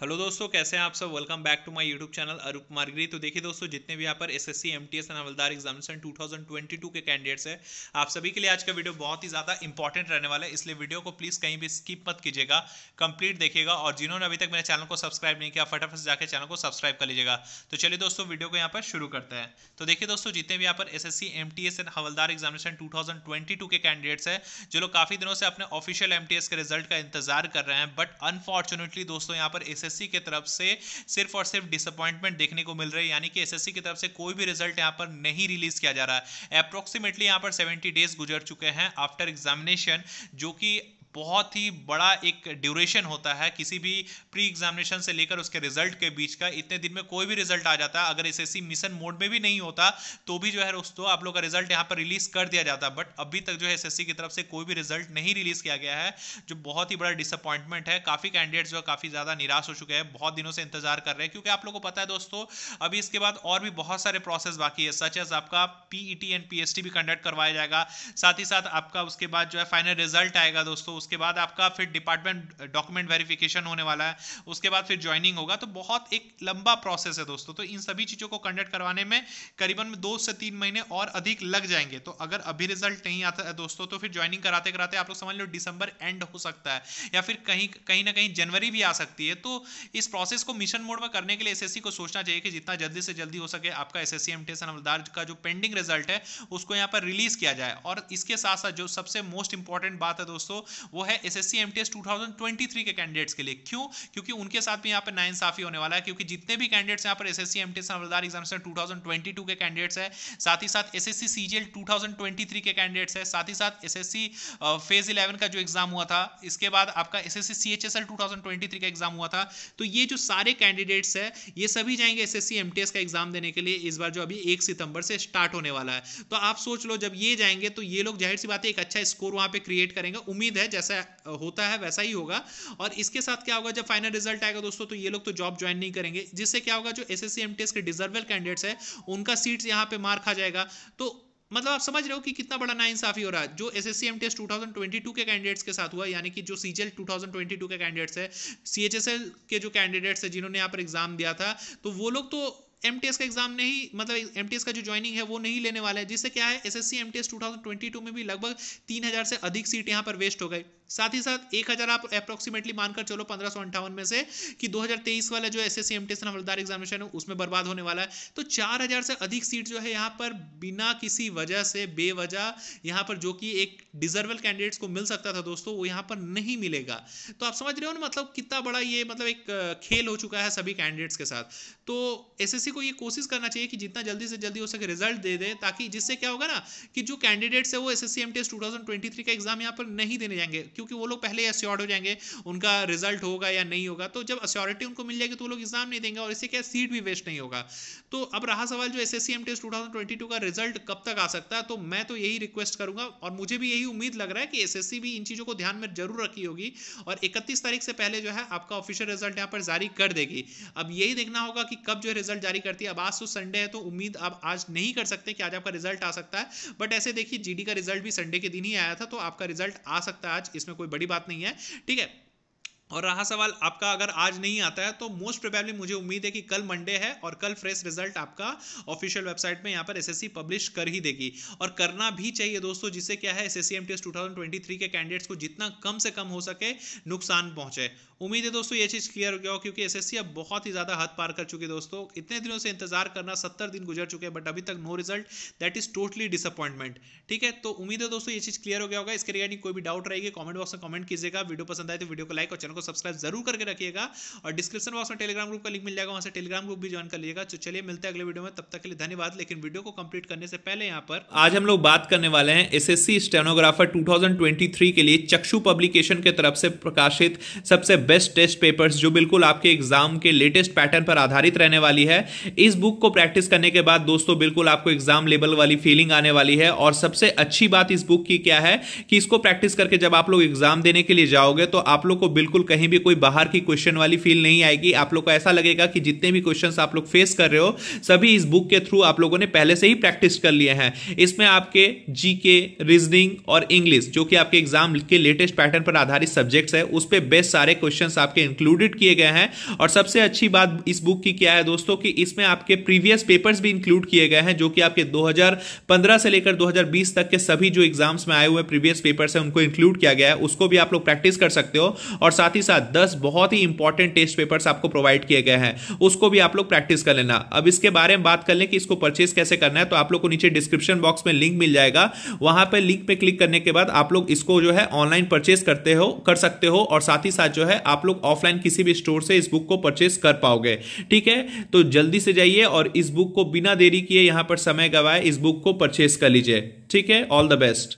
hello दोस्तों कैसे हैं आप सब welcome back to my YouTube channel Arup Margari तो देखिए दोस्तों जितने भी यहाँ पर SSC MTS and havaldar examination 2022 के कैंडिडेट्स हैं आप सभी के लिए आज का वीडियो बहुत ही ज़्यादा इंपॉर्टेंट रहने वाला है इसलिए वीडियो को प्लीज़ कहीं भी स्किप मत कीजिएगा कंप्लीट देखिएगा और जिन्होंने अभी तक मेरे चैनल को सब्सक्राइब नहीं किया फटाफट जाकर चैनल को सब्सक्राइब कर लीजिएगा तो चलिए दोस्तों वीडियो को यहाँ पर शुरू करते हैं तो देखिए दोस्तों जितने भी यहाँ पर S S N havaldar examination two के कैंडिडेट्स हैं जो लोग काफ़ी दिनों से अपने ऑफिशियल एम के रिजल्ट का इंतजार कर रहे हैं बट अनफॉर्चुनेटली दोस्तों यहाँ पर एस एसएससी की तरफ से सिर्फ और सिर्फ डिसअपॉइंटमेंट देखने को मिल रही है यानी कि एसएससी की तरफ से कोई भी रिजल्ट यहाँ पर नहीं रिलीज किया जा रहा है अप्रोक्सीमेटली यहाँ पर सेवेंटी डेज गुजर चुके हैं आफ्टर एग्जामिनेशन जो कि बहुत ही बड़ा एक ड्यूरेशन होता है किसी भी प्री एग्जामिनेशन से लेकर उसके रिजल्ट के बीच का इतने दिन में कोई भी रिजल्ट आ जाता है अगर एस मिशन मोड में भी नहीं होता तो भी जो है दोस्तों आप लोग का रिजल्ट यहाँ पर रिलीज कर दिया जाता बट अभी तक जो है एस की तरफ से कोई भी रिजल्ट नहीं रिलीज किया गया है जो बहुत ही बड़ा डिसअपॉइंटमेंट है काफी कैंडिडेट जो है काफी ज्यादा निराश हो चुके हैं बहुत दिनों से इंतजार कर रहे हैं क्योंकि आप लोग को पता है दोस्तों अभी इसके बाद और भी बहुत सारे प्रोसेस बाकी है सच एज आपका पीईटी एंड पीएसटी भी कंडक्ट करवाया जाएगा साथ ही साथ आपका उसके बाद जो है फाइनल रिजल्ट आएगा दोस्तों उसके बाद आपका फिर डिपार्टमेंट डॉक्यूमेंट वेरिफिकेशन होने वाला है उसके बाद फिर ज्वाइनिंग होगा तो बहुत एक लंबा प्रोसेस है दोस्तों तो इन सभी चीज़ों को कंडक्ट करवाने में करीबन दो से तीन महीने और अधिक लग जाएंगे तो अगर अभी रिजल्ट नहीं आता है दोस्तों तो फिर ज्वाइनिंग कराते कराते आप लोग समझ लो दिसंबर एंड हो सकता है या फिर कहीं कहीं ना कहीं जनवरी भी आ सकती है तो इस प्रोसेस को मिशन मोड में करने के लिए एस को सोचना चाहिए कि जितना जल्दी से जल्दी हो सके आपका एस एस का जो पेंडिंग रिजल्ट है उसको यहाँ पर रिलीज किया जाए और इसके साथ साथ जो सबसे मोस्ट इंपॉर्टेंट बात है दोस्तों वो है S S C M T S two thousand twenty three के कैंडिडेट्स के लिए क्यों क्योंकि उनके साथ भी यहाँ पर इंसाफी होने वाला है क्योंकि जितने भी कैंडिडेट्स यहाँ पर S S C M T S havaldar exam two thousand twenty two के कैंडिडेट्स है साथ ही साथ S S C C G L two thousand twenty three के कैंडिडेट्स है साथ ही साथ S S C phase eleven का जो एग्जाम हुआ था इसके बाद आपका S S C C H S L two thousand twenty three का एग्जाम हुआ था तो ये जो सारे कैंडिडेट्स है ये सभी जाएंगे S S C M T S का एग्जाम देने के लिए इस बार जो अभी एक सितंबर से स्टार्ट होने वाला है तो आप सोच लो जब ये जाएंगे तो ये लोग जाहिर सी बात है एक अच्छा स्कोर वहाँ पर क्रिएट करेंगे उम्मीद है जैसे जैसा होता है वैसा ही होगा और इसके साथ क्या होगा जब फाइनल रिजल्ट आएगा दोस्तों तो ये लोग तो जॉब ज्वाइन नहीं करेंगे जिससे क्या होगा जो एस एस के डिजर्वल कैंडिडेट्स है उनका सीट यहाँ पे मार खा जाएगा तो मतलब आप समझ रहे हो कि कितना बड़ा नाइंसाफी हो रहा है जो S S C M test two thousand twenty two के कैंडिडेट्स के साथ हुआ यानी कि जो C GL two thousand twenty two के कैंडिडेट्स है सी एच एस एल के जो कैंडिडेट्स है जिन्होंने यहाँ पर एग्जाम दिया था तो वो लोग तो एमटीएस का एग्जाम नहीं मतलब एम का जो ज्वाइनिंग है वो नहीं लेने वाला है जिससे क्या है एस एस सी में भी लगभग तीन से अधिक सीट यहाँ पर वेस्ट हो गई साथ ही साथ एक हज़ार आप अप्रोक्सीमेटली मानकर चलो पंद्रह सौ अंठावन में से कि 2023 वाला जो S S C M T S havaldar examination है उसमें बर्बाद होने वाला है तो चार हज़ार से अधिक सीट जो है यहाँ पर बिना किसी वजह से बेवजह यहाँ पर जो कि एक डिजर्वल कैंडिडेट्स को मिल सकता था दोस्तों वो यहाँ पर नहीं मिलेगा तो आप समझ रहे हो ना मतलब कितना बड़ा ये मतलब एक खेल हो चुका है सभी कैंडिडेट्स के साथ तो एस को ये कोशिश करना चाहिए कि जितना जल्दी से जल्दी हो सके रिजल्ट दे दे ताकि जिससे क्या होगा ना कि जो कैंडिडेट्स है वो S S C M T S two twenty three का एग्जाम यहाँ पर नहीं देने जाएंगे क्योंकि वो लोग पहले अस्योर्ड हो जाएंगे उनका रिजल्ट होगा या नहीं होगा तो जब अस्योरिटी उनको मिल जाएगी तो वो लोग एग्जाम नहीं देंगे और इससे क्या सीट भी वेस्ट नहीं होगा तो अब रहा सवाल जो एस एस टेस्ट टू का रिजल्ट कब तक आ सकता है तो मैं तो यही रिक्वेस्ट करूंगा और मुझे भी यही उम्मीद लग रहा है कि एस भी इन चीज़ों को ध्यान में जरूर रखी होगी और इकतीस तारीख से पहले जो है आपका ऑफिशियल रिजल्ट यहाँ पर जारी कर देगी अब यही देखना होगा कि कब जो है रिजल्ट जारी करती है अब आज तो संडे है तो उम्मीद आप आज नहीं कर सकते कि आज आपका रिजल्ट आ सकता है बट ऐसे देखिए जीडी का रिजल्ट भी संडे के दिन ही आया था तो आपका रिजल्ट आ सकता है आज इस इसमें कोई बड़ी बात नहीं है ठीक है और रहा सवाल आपका अगर आज नहीं आता है तो मोस्ट प्रोबेबली मुझे उम्मीद है कि कल मंडे है और कल फ्रेश रिजल्ट आपका ऑफिशियल वेबसाइट में यहाँ पर एसएससी पब्लिश कर ही देगी और करना भी चाहिए दोस्तों जिससे क्या है एसएससी एमटीएस 2023 के कैंडिडेट्स को जितना कम से कम हो सके नुकसान पहुंचे उम्मीद है दोस्तों ये चीज़ क्लियर हो गया हो क्योंकि एसएससी अब बहुत ही ज़्यादा हद पार कर चुके दोस्तों इतने दिनों से इंतजार करना सत्तर दिन गुजर चुके हैं बट अभी तक no result that is totally disappointment ठीक है तो उम्मीद है दोस्तों ये चीज़ क्लियर हो गया होगा इसके रिगार्डिंग कोई भी डाउट रहेगी कॉमेंट बॉक्स में कमेंट कीजिएगा वीडियो पसंद आए तो वीडियो को लाइक और चैनल को सब्सक्राइब जरूर करके रखिएगा और डिस्क्रिप्शन बॉक्स में टेलीग्राम ग्रुप का लिंक मिल जाएगा वहाँ से टेलीग्राम ग्रुप भी ज्वाइन कर लीजिएगा तो चलिए मिलते हैं अगले वीडियो में तब तक के लिए धन्यवाद लेकिन वीडियो को कंप्लीट करने से पहले यहाँ पर आज हम लोग बात करने वाले हैं एस एस स्टेनोग्राफर टू के लिए चक्षु पब्लिकेशन के तरफ से प्रकाशित सबसे बेस्ट टेस्ट पेपर्स जो बिल्कुल आपके एग्जाम के लेटेस्ट पैटर्न पर आधारित रहने वाली है इस बुक को प्रैक्टिस करने के बाद दोस्तों बिल्कुल आपको एग्जाम लेवल वाली फीलिंग आने वाली है और सबसे अच्छी बात इस बुक की क्या है कि इसको प्रैक्टिस करके जब आप लोग एग्जाम देने के लिए जाओगे तो आप लोग को बिल्कुल कहीं भी कोई बाहर की क्वेश्चन वाली फील नहीं आएगी आप लोग को ऐसा लगेगा कि जितने भी क्वेश्चन आप लोग फेस कर रहे हो सभी इस बुक के थ्रू आप लोगों ने पहले से ही प्रैक्टिस कर लिए हैं इसमें आपके जीके रीजनिंग और इंग्लिश जो कि आपके एग्जाम के लेटेस्ट पैटर्न पर आधारित सब्जेक्ट्स है उस पर बेस्ट सारे क्वेश्चन क्वेश्चन आपके इंक्लूडेड किए गए हैं और सबसे अच्छी बात इस बुक की क्या है दोस्तों कि इसमें आपके प्रीवियस पेपर्स भी इंक्लूड किए गए हैं जो कि आपके 2015 से लेकर 2020 तक के सभी जो एग्जाम्स में आए हुए प्रीवियस पेपर्स हैं उनको इंक्लूड किया गया है उसको भी आप लोग प्रैक्टिस कर सकते हो और साथ ही साथ दस बहुत ही इंपॉर्टेंट टेस्ट पेपर्स आपको प्रोवाइड किए गए हैं उसको भी आप लोग प्रैक्टिस कर लेना अब इसके बारे में बात कर लें कि इसको परचेस कैसे करना है तो आप लोग को नीचे डिस्क्रिप्शन बॉक्स में लिंक मिल जाएगा वहां पर लिंक पे क्लिक करने के बाद आप लोग इसको जो है ऑनलाइन परचेस करते हो कर सकते हो और साथ ही साथ जो है आप लोग ऑफलाइन किसी भी स्टोर से इस बुक को परचेस कर पाओगे ठीक है तो जल्दी से जाइए और इस बुक को बिना देरी किए यहां पर समय गवाए इस बुक को परचेस कर लीजिए ठीक है ऑल द बेस्ट